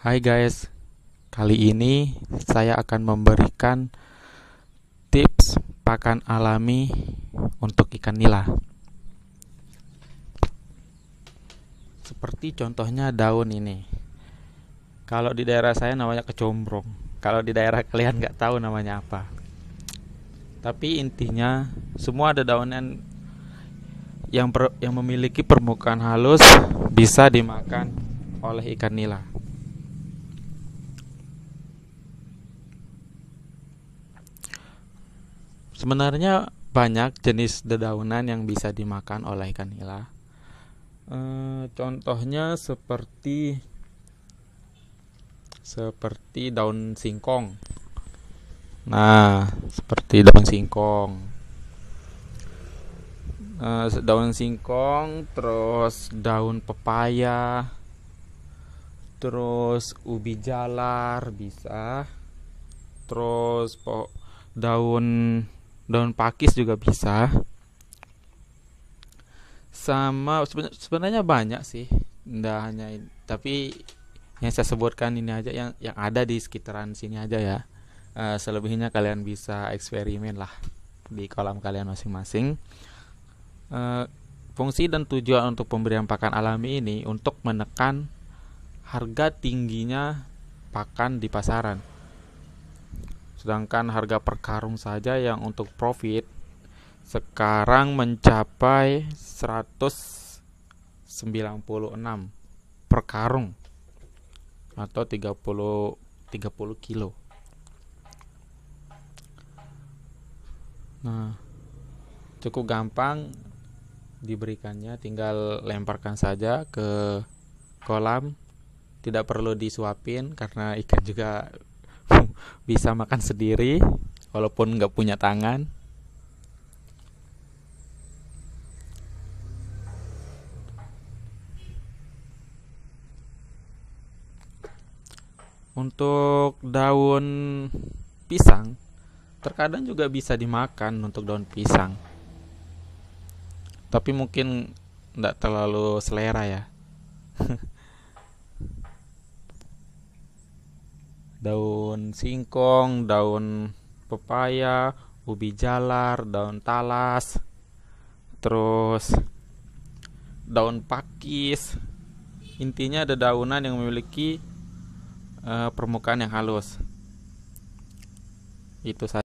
Hai guys, kali ini saya akan memberikan tips pakan alami untuk ikan nila. Seperti contohnya daun ini. Kalau di daerah saya namanya kecombrong. Kalau di daerah kalian nggak tahu namanya apa. Tapi intinya semua ada yang yang per, yang memiliki permukaan halus bisa dimakan oleh ikan nila Sebenarnya banyak jenis dedaunan yang bisa dimakan oleh ikan nila. E, eh, contohnya seperti seperti daun singkong. Nah, seperti daun singkong. E, daun singkong, terus daun pepaya, terus ubi jalar bisa, terus daun daun pakis juga bisa sama sebenarnya banyak sih tidak hanya ini tapi yang saya sebutkan ini aja yang yang ada di sekitaran sini aja ya uh, selebihnya kalian bisa eksperimen lah di kolam kalian masing-masing uh, fungsi dan tujuan untuk pemberian pakan alami ini untuk menekan harga tingginya pakan di pasaran Sedangkan harga per karung saja yang untuk profit sekarang mencapai 196 per karung atau 30 30 kilo. Nah, cukup gampang diberikannya tinggal lemparkan saja ke kolam tidak perlu disuapin karena ikan juga bisa makan sendiri walaupun nggak punya tangan untuk daun pisang terkadang juga bisa dimakan untuk daun pisang tapi mungkin nggak terlalu selera ya daun singkong, daun pepaya, ubi jalar, daun talas, terus daun pakis. Intinya ada daunan yang memiliki uh, permukaan yang halus. Itu saja.